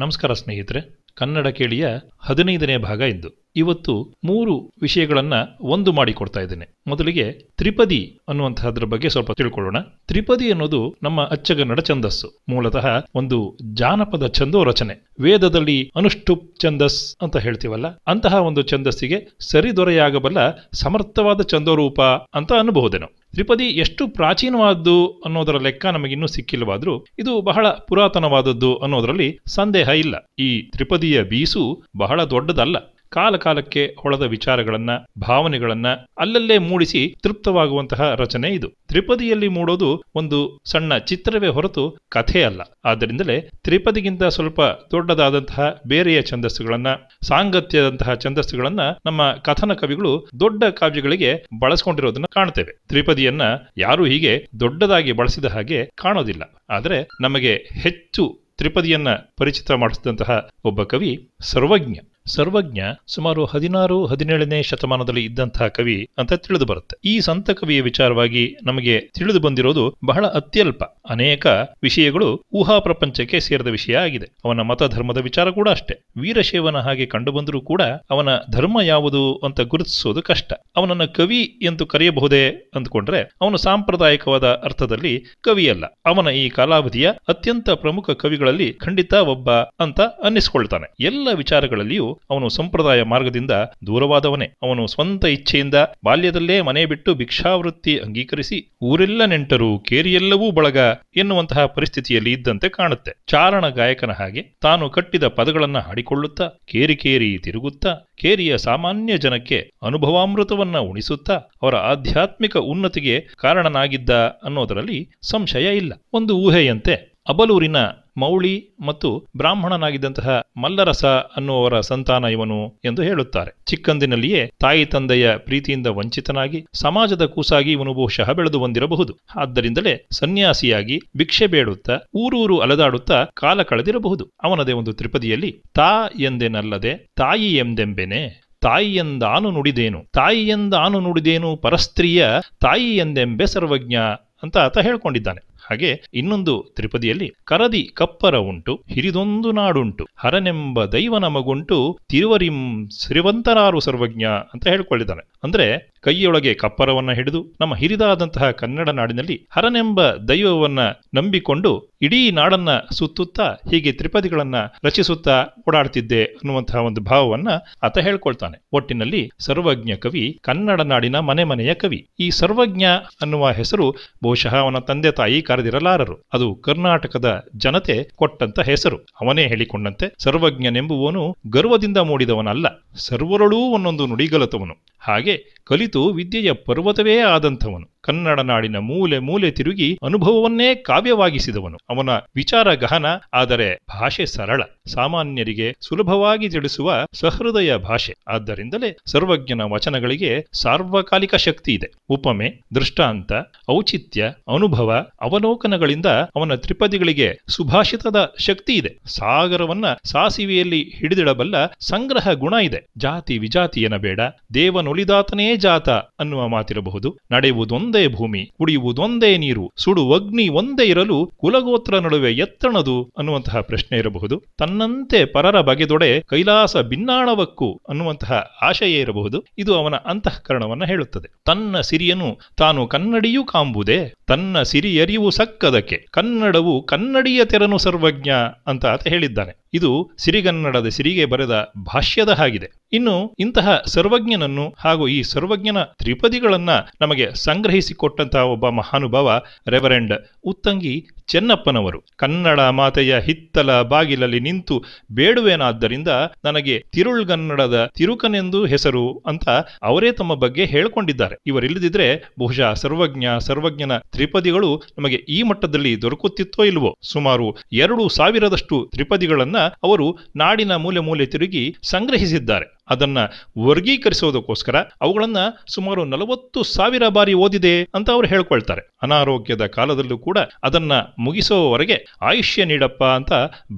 ನಮಸ್ಕಾರ ಸ್ನೇಹಿತರೆ ಕನ್ನಡ ಕೇಳಿಯ ಹದಿನೈದನೇ ಭಾಗ ಇಂದು ಇವತ್ತು ಮೂರು ವಿಷಯಗಳನ್ನ ಒಂದು ಮಾಡಿಕೊಡ್ತಾ ಇದ್ದೇನೆ ಮೊದಲಿಗೆ ತ್ರಿಪದಿ ಅನ್ನುವಂತಹದ್ರ ಬಗ್ಗೆ ಸ್ವಲ್ಪ ತಿಳ್ಕೊಳ್ಳೋಣ ತ್ರಿಪದಿ ಅನ್ನೋದು ನಮ್ಮ ಅಚ್ಚಗನ್ನಡ ಛಂದಸ್ಸು ಮೂಲತಃ ಒಂದು ಜಾನಪದ ಛಂದೋ ರಚನೆ ವೇದದಲ್ಲಿ ಅನುಷ್ಠುಪ್ ಛಂದಸ್ ಅಂತ ಹೇಳ್ತೀವಲ್ಲ ಅಂತಹ ಒಂದು ಛಂದಸ್ಸಿಗೆ ಸರಿ ದೊರೆಯಾಗಬಲ್ಲ ಸಮರ್ಥವಾದ ಛಂದೋರೂಪ ಅಂತ ಅನ್ನಬಹುದೇನು ತ್ರಿಪದಿ ಎಷ್ಟು ಪ್ರಾಚೀನವಾದ್ದು ಅನ್ನೋದರ ಲೆಕ್ಕ ನಮಗಿನ್ನೂ ಸಿಕ್ಕಿಲ್ಲವಾದ್ರೂ ಇದು ಬಹಳ ಪುರಾತನವಾದದ್ದು ಅನ್ನೋದರಲ್ಲಿ ಸಂದೇಹ ಇಲ್ಲ ಈ ತ್ರಿಪದಿಯ ಬೀಸು ಬಹಳ ದೊಡ್ಡದಲ್ಲ ಕಾಲಕಾಲಕ್ಕೆ ಹೊಳೆದ ವಿಚಾರಗಳನ್ನ ಭಾವನೆಗಳನ್ನ ಅಲ್ಲಲ್ಲೇ ಮೂಡಿಸಿ ತೃಪ್ತವಾಗುವಂತಹ ರಚನೆ ಇದು ತ್ರಿಪದಿಯಲ್ಲಿ ಮೂಡೋದು ಒಂದು ಸಣ್ಣ ಚಿತ್ರವೇ ಹೊರತು ಕಥೆ ಅಲ್ಲ ಆದ್ದರಿಂದಲೇ ತ್ರಿಪದಿಗಿಂತ ಸ್ವಲ್ಪ ದೊಡ್ಡದಾದಂತಹ ಬೇರೆಯ ಛಂದಸ್ಸುಗಳನ್ನ ಸಾಂಗತ್ಯದಂತಹ ಛಂದಸ್ಸುಗಳನ್ನ ನಮ್ಮ ಕಥನ ಕವಿಗಳು ದೊಡ್ಡ ಕಾವ್ಯಗಳಿಗೆ ಬಳಸ್ಕೊಂಡಿರೋದನ್ನ ಕಾಣುತ್ತೇವೆ ತ್ರಿಪದಿಯನ್ನ ಯಾರೂ ಹೀಗೆ ದೊಡ್ಡದಾಗಿ ಬಳಸಿದ ಹಾಗೆ ಕಾಣೋದಿಲ್ಲ ಆದರೆ ನಮಗೆ ಹೆಚ್ಚು ತ್ರಿಪದಿಯನ್ನ ಪರಿಚಿತ ಮಾಡಿಸಿದಂತಹ ಒಬ್ಬ ಕವಿ ಸರ್ವಜ್ಞ ಸರ್ವಜ್ಞ ಸುಮಾರು ಹದಿನಾರು ಹದಿನೇಳನೇ ಶತಮಾನದಲ್ಲಿ ಇದ್ದಂತಹ ಕವಿ ಅಂತ ತಿಳಿದು ಬರುತ್ತೆ ಈ ಸಂತ ಕವಿಯ ವಿಚಾರವಾಗಿ ನಮಗೆ ತಿಳಿದು ಬಂದಿರೋದು ಬಹಳ ಅತ್ಯಲ್ಪ ಅನೇಕ ವಿಷಯಗಳು ಊಹಾ ಪ್ರಪಂಚಕ್ಕೆ ಸೇರಿದ ವಿಷಯ ಆಗಿದೆ ಅವನ ಮತ ಧರ್ಮದ ವಿಚಾರ ಕೂಡ ಅಷ್ಟೇ ವೀರಶೇವನ ಹಾಗೆ ಕಂಡುಬಂದರೂ ಕೂಡ ಅವನ ಧರ್ಮ ಯಾವುದು ಅಂತ ಗುರುತಿಸೋದು ಕಷ್ಟ ಅವನನ್ನ ಕವಿ ಎಂದು ಕರೆಯಬಹುದೇ ಅಂದ್ಕೊಂಡ್ರೆ ಅವನು ಸಾಂಪ್ರದಾಯಿಕವಾದ ಅರ್ಥದಲ್ಲಿ ಕವಿಯಲ್ಲ ಅವನ ಈ ಕಾಲಾವಧಿಯ ಅತ್ಯಂತ ಪ್ರಮುಖ ಕವಿಗಳಲ್ಲಿ ಖಂಡಿತ ಒಬ್ಬ ಅಂತ ಅನ್ನಿಸ್ಕೊಳ್ತಾನೆ ಎಲ್ಲ ವಿಚಾರಗಳಲ್ಲಿಯೂ ಅವನು ಸಂಪ್ರದಾಯ ಮಾರ್ಗದಿಂದ ದೂರವಾದವನೇ ಅವನು ಸ್ವಂತ ಇಚ್ಛೆಯಿಂದ ಬಾಲ್ಯದಲ್ಲೇ ಮನೆ ಬಿಟ್ಟು ಭಿಕ್ಷಾವೃತ್ತಿ ಅಂಗೀಕರಿಸಿ ಊರೆಲ್ಲ ನೆಂಟರು ಕೇರಿಯೆಲ್ಲವೂ ಬಳಗ ಎನ್ನುವಂತಹ ಪರಿಸ್ಥಿತಿಯಲ್ಲಿ ಇದ್ದಂತೆ ಕಾಣುತ್ತೆ ಚಾರಣ ಗಾಯಕನ ಹಾಗೆ ತಾನು ಕಟ್ಟಿದ ಪದಗಳನ್ನ ಹಾಡಿಕೊಳ್ಳುತ್ತಾ ಕೇರಿ ಕೇರಿ ತಿರುಗುತ್ತಾ ಕೇರಿಯ ಸಾಮಾನ್ಯ ಜನಕ್ಕೆ ಅನುಭವಾಮೃತವನ್ನ ಉಣಿಸುತ್ತಾ ಅವರ ಆಧ್ಯಾತ್ಮಿಕ ಉನ್ನತಿಗೆ ಕಾರಣನಾಗಿದ್ದ ಅನ್ನೋದರಲ್ಲಿ ಸಂಶಯ ಇಲ್ಲ ಒಂದು ಊಹೆಯಂತೆ ಅಬಲೂರಿನ ಮೌಳಿ ಮತ್ತು ಬ್ರಾಹ್ಮಣನಾಗಿದ್ದಂತಹ ಮಲ್ಲರಸ ಅನ್ನುವವರ ಸಂತಾನ ಇವನು ಎಂದು ಹೇಳುತ್ತಾರೆ ಚಿಕ್ಕಂದಿನಲ್ಲಿಯೇ ತಾಯಿ ತಂದೆಯ ಪ್ರೀತಿಯಿಂದ ವಂಚಿತನಾಗಿ ಸಮಾಜದ ಕೂಸಾಗಿ ಇವನು ಬಹುಶಃ ಬೆಳೆದು ಬಂದಿರಬಹುದು ಆದ್ದರಿಂದಲೇ ಸನ್ಯಾಸಿಯಾಗಿ ಭಿಕ್ಷೆ ಬೇಡುತ್ತಾ ಊರೂರು ಅಲೆದಾಡುತ್ತಾ ಕಾಲ ಕಳೆದಿರಬಹುದು ಅವನದೇ ಒಂದು ತ್ರಿಪದಿಯಲ್ಲಿ ತಾ ಎಂದೆನಲ್ಲದೆ ತಾಯಿ ಎಂದೆಂಬೆನೆ ತಾಯಿ ಎಂದಾನು ನುಡಿದೇನು ತಾಯಿ ಎಂದಾನು ನುಡಿದೇನು ಪರಸ್ತ್ರೀಯ ತಾಯಿ ಎಂದೆಂಬೆ ಸರ್ವಜ್ಞ ಅಂತ ಆತ ಹೇಳ್ಕೊಂಡಿದ್ದಾನೆ ಹಾಗೆ ಇನ್ನೊಂದು ತ್ರಿಪದಿಯಲ್ಲಿ ಕರದಿ ಕಪ್ಪರ ಉಂಟು ಹಿರಿದೊಂದು ನಾಡುಂಟು ಹರನೆಂಬ ದೈವ ನಮಗುಂಟು ತಿರುವರಿಂ ಶ್ರೀವಂತರಾರು ಸರ್ವಜ್ಞ ಅಂತ ಹೇಳ್ಕೊಳ್ಳಿದ್ದಾನೆ ಅಂದ್ರೆ ಕೈಯೊಳಗೆ ಕಪ್ಪರವನ್ನು ಹಿಡಿದು ನಮ್ಮ ಹಿರಿದಾದಂತಹ ಕನ್ನಡ ನಾಡಿನಲ್ಲಿ ಹರನೆಂಬ ದೈವವನ್ನ ನಂಬಿಕೊಂಡು ಇಡೀ ನಾಡನ್ನ ಸುತ್ತುತ್ತಾ ಹೀಗೆ ತ್ರಿಪದಿಗಳನ್ನ ರಚಿಸುತ್ತಾ ಓಡಾಡ್ತಿದ್ದೆ ಅನ್ನುವಂತಹ ಒಂದು ಭಾವವನ್ನ ಆತ ಹೇಳ್ಕೊಳ್ತಾನೆ ಒಟ್ಟಿನಲ್ಲಿ ಸರ್ವಜ್ಞ ಕವಿ ಕನ್ನಡ ನಾಡಿನ ಮನೆ ಮನೆಯ ಕವಿ ಈ ಸರ್ವಜ್ಞ ಅನ್ನುವ ಹೆಸರು ಬಹುಶಃ ಅವನ ತಂದೆ ತಾಯಿ ಕರೆದಿರಲಾರರು ಅದು ಕರ್ನಾಟಕದ ಜನತೆ ಕೊಟ್ಟಂತ ಹೆಸರು ಅವನೇ ಹೇಳಿಕೊಂಡಂತೆ ಸರ್ವಜ್ಞನೆಂಬುವನು ಗರ್ವದಿಂದ ಮೂಡಿದವನಲ್ಲ ಸರ್ವರಳೂ ಒಂದೊಂದು ನುಡಿಗಲತವನು ಹಾಗೆ ಕಲಿ ಕುರಿತು ವಿದ್ಯೆಯ ಪರ್ವತವೇ ಆದಂಥವನು ಕನ್ನಡ ನಾಡಿನ ಮೂಲೆ ಮೂಲೆ ತಿರುಗಿ ಅನುಭವವನ್ನೇ ಕಾವ್ಯವಾಗಿಸಿದವನು ಅವನ ವಿಚಾರ ಗಹನ ಆದರೆ ಭಾಷೆ ಸರಳ ಸಾಮಾನ್ಯರಿಗೆ ಸುಲಭವಾಗಿ ತಿಳಿಸುವ ಸಹೃದಯ ಭಾಷೆ ಆದ್ದರಿಂದಲೇ ಸರ್ವಜ್ಞನ ವಚನಗಳಿಗೆ ಸಾರ್ವಕಾಲಿಕ ಶಕ್ತಿ ಇದೆ ಉಪಮೆ ದೃಷ್ಟಾಂತ ಔಚಿತ್ಯ ಅನುಭವ ಅವಲೋಕನಗಳಿಂದ ಅವನ ತ್ರಿಪದಿಗಳಿಗೆ ಸುಭಾಷಿತದ ಶಕ್ತಿ ಇದೆ ಸಾಗರವನ್ನ ಸಾಸಿವೆಯಲ್ಲಿ ಹಿಡಿದಿಡಬಲ್ಲ ಸಂಗ್ರಹ ಗುಣ ಇದೆ ಜಾತಿ ವಿಜಾತಿಯನ ಬೇಡ ದೇವನೊಲಿದಾತನೇ ಜಾತಿ ಸುಜಾತ ಅನ್ನುವ ಮಾತಿರಬಹುದು ನಡೆಯುವುದೊಂದೇ ಭೂಮಿ ಕುಡಿಯುವುದೊಂದೇ ನೀರು ಸುಡು ಅಗ್ನಿ ಒಂದೇ ಇರಲು ಕುಲಗೋತ್ರ ನಡುವೆ ಎತ್ತಣದು ಅನ್ನುವಂತಹ ಪ್ರಶ್ನೆ ಇರಬಹುದು ತನ್ನಂತೆ ಪರರ ಬಗೆದೊಡೆ ಕೈಲಾಸ ಭಿನ್ನಾಣವಕ್ಕು ಅನ್ನುವಂತಹ ಆಶಯೇ ಇರಬಹುದು ಇದು ಅವನ ಅಂತಃಕರಣವನ್ನು ಹೇಳುತ್ತದೆ ತನ್ನ ಸಿರಿಯನು ತಾನು ಕನ್ನಡಿಯೂ ಕಾಂಬುದೇ ತನ್ನ ಸಿರಿಯರಿವು ಸಕ್ಕದಕ್ಕೆ ಕನ್ನಡವು ಕನ್ನಡಿಯ ತೆರನು ಸರ್ವಜ್ಞ ಅಂತ ಆತ ಹೇಳಿದ್ದಾನೆ ಇದು ಸಿರಿಗನ್ನಡದ ಸಿರಿಗೆ ಬರೆದ ಭಾಷ್ಯದ ಹಾಗಿದೆ ಇನ್ನು ಇಂತಹ ಸರ್ವಜ್ಞನನ್ನು ಹಾಗೂ ಈ ಸರ್ವಜ್ಞ ತ್ರಿಪದಿಗಳನ್ನ ನಮಗೆ ಸಂಗ್ರಹಿಸಿಕೊಟ್ಟಂತಹ ಒಬ್ಬ ಮಹಾನುಭಾವ ರೆವರೆಂಡ್ ಉತ್ತಂಗಿ ಚೆನ್ನಪ್ಪನವರು ಕನ್ನಡ ಮಾತೆಯ ಹಿತ್ತಲ ಬಾಗಿಲಲ್ಲಿ ನಿಂತು ಬೇಡುವೆನಾದ್ದರಿಂದ ನನಗೆ ತಿರುಳ್ಗನ್ನಡದ ತಿರುಕನೆಂದು ಹೆಸರು ಅಂತ ಅವರೇ ತಮ್ಮ ಬಗ್ಗೆ ಹೇಳಿಕೊಂಡಿದ್ದಾರೆ ಇವರಿಲ್ಲದಿದ್ರೆ ಬಹುಶಃ ಸರ್ವಜ್ಞ ಸರ್ವಜ್ಞನ ತ್ರಿಪದಿಗಳು ನಮಗೆ ಈ ಮಟ್ಟದಲ್ಲಿ ದೊರಕುತ್ತಿತ್ತೋ ಇಲ್ವೋ ಸುಮಾರು ಎರಡು ಸಾವಿರದಷ್ಟು ತ್ರಿಪದಿಗಳನ್ನ ಅವರು ನಾಡಿನ ಮೂಲೆ ಮೂಲೆ ತಿರುಗಿ ಸಂಗ್ರಹಿಸಿದ್ದಾರೆ ಅದನ್ನ ವರ್ಗೀಕರಿಸೋದಕ್ಕೋಸ್ಕರ ಅವುಗಳನ್ನ ಸುಮಾರು ನಲವತ್ತು ಸಾವಿರ ಬಾರಿ ಓದಿದೆ ಅಂತ ಅವರು ಹೇಳ್ಕೊಳ್ತಾರೆ ಅನಾರೋಗ್ಯದ ಕಾಲದಲ್ಲೂ ಕೂಡ ಅದನ್ನ ಮುಗಿಸೋವರೆಗೆ ಆಯುಷ್ಯ ನೀಡಪ್ಪ ಅಂತ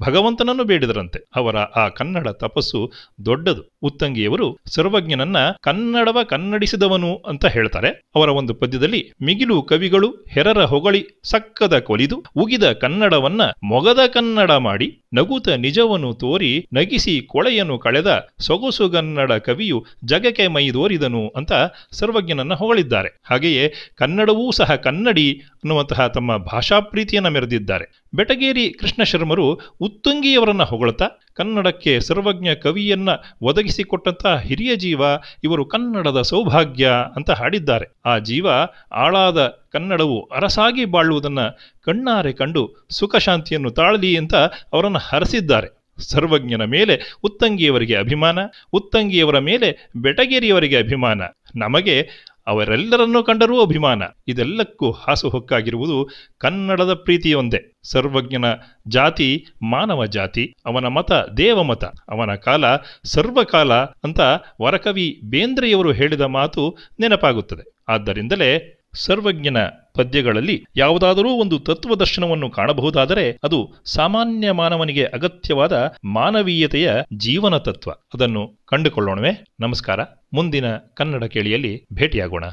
ಭಗವಂತನನ್ನು ಬೇಡಿದರಂತೆ ಅವರ ಆ ಕನ್ನಡ ತಪಸ್ಸು ದೊಡ್ಡದು ಉತ್ತಂಗಿಯವರು ಸರ್ವಜ್ಞನನ್ನ ಕನ್ನಡವ ಕನ್ನಡಿಸಿದವನು ಅಂತ ಹೇಳ್ತಾರೆ ಅವರ ಒಂದು ಪದ್ಯದಲ್ಲಿ ಮಿಗಿಲು ಕವಿಗಳು ಹೆರರ ಹೊಗಳಿ ಸಕ್ಕದ ಕೊಲಿದು ಉಗಿದ ಕನ್ನಡವನ್ನ ಮೊಗದ ಕನ್ನಡ ಮಾಡಿ ನಗುತ ನಿಜವನ್ನು ತೋರಿ ನಗಿಸಿ ಕೊಳೆಯನ್ನು ಕಳೆದ ಸೊಗಸುಗ ಕನ್ನಡ ಕವಿಯು ಜಗಕ್ಕೆ ಮೈದೋರಿದನು ಅಂತ ಸರ್ವಜ್ಞನನ್ನು ಹೊಗಳಿದ್ದಾರೆ ಹಾಗೆಯೇ ಕನ್ನಡವೂ ಸಹ ಕನ್ನಡಿ ಅನ್ನುವಂತಹ ತಮ್ಮ ಭಾಷಾ ಪ್ರೀತಿಯನ್ನು ಮೆರೆದಿದ್ದಾರೆ ಬೆಟಗೇರಿ ಕೃಷ್ಣ ಶರ್ಮರು ಉತ್ತುಂಗಿಯವರನ್ನು ಹೊಗಳ್ತಾ ಕನ್ನಡಕ್ಕೆ ಸರ್ವಜ್ಞ ಕವಿಯನ್ನ ಒದಗಿಸಿಕೊಟ್ಟಂತಹ ಹಿರಿಯ ಜೀವ ಇವರು ಕನ್ನಡದ ಸೌಭಾಗ್ಯ ಅಂತ ಹಾಡಿದ್ದಾರೆ ಆ ಜೀವ ಆಳಾದ ಕನ್ನಡವು ಅರಸಾಗಿ ಬಾಳುವುದನ್ನು ಕಣ್ಣಾರೆ ಕಂಡು ಸುಖಶಾಂತಿಯನ್ನು ತಾಳಲಿ ಅಂತ ಅವರನ್ನು ಹರಸಿದ್ದಾರೆ ಸರ್ವಜ್ಞನ ಮೇಲೆ ಉತ್ತಂಗಿಯವರಿಗೆ ಅಭಿಮಾನ ಉತ್ತಂಗಿಯವರ ಮೇಲೆ ಬೆಟಗೇರಿಯವರಿಗೆ ಅಭಿಮಾನ ನಮಗೆ ಅವರೆಲ್ಲರನ್ನೂ ಕಂಡರೂ ಅಭಿಮಾನ ಇದೆಲ್ಲಕ್ಕೂ ಹಾಸುಹೊಕ್ಕಾಗಿರುವುದು ಕನ್ನಡದ ಪ್ರೀತಿಯೊಂದೇ ಸರ್ವಜ್ಞನ ಜಾತಿ ಮಾನವ ಜಾತಿ ಅವನ ಮತ ದೇವಮತ ಅವನ ಕಾಲ ಸರ್ವಕಾಲ ಅಂತ ವರಕವಿ ಬೇಂದ್ರೆಯವರು ಹೇಳಿದ ಮಾತು ನೆನಪಾಗುತ್ತದೆ ಆದ್ದರಿಂದಲೇ ಸರ್ವಜ್ಞನ ಪದ್ಯಗಳಲ್ಲಿ ಯಾವುದಾದರೂ ಒಂದು ತತ್ವದರ್ಶನವನ್ನು ಕಾಣಬಹುದಾದರೆ ಅದು ಸಾಮಾನ್ಯ ಮಾನವನಿಗೆ ಅಗತ್ಯವಾದ ಮಾನವೀಯತೆಯ ಜೀವನ ತತ್ವ ಅದನ್ನು ಕಂಡುಕೊಳ್ಳೋಣವೇ ನಮಸ್ಕಾರ ಮುಂದಿನ ಕನ್ನಡ ಕೇಳಿಯಲ್ಲಿ ಭೇಟಿಯಾಗೋಣ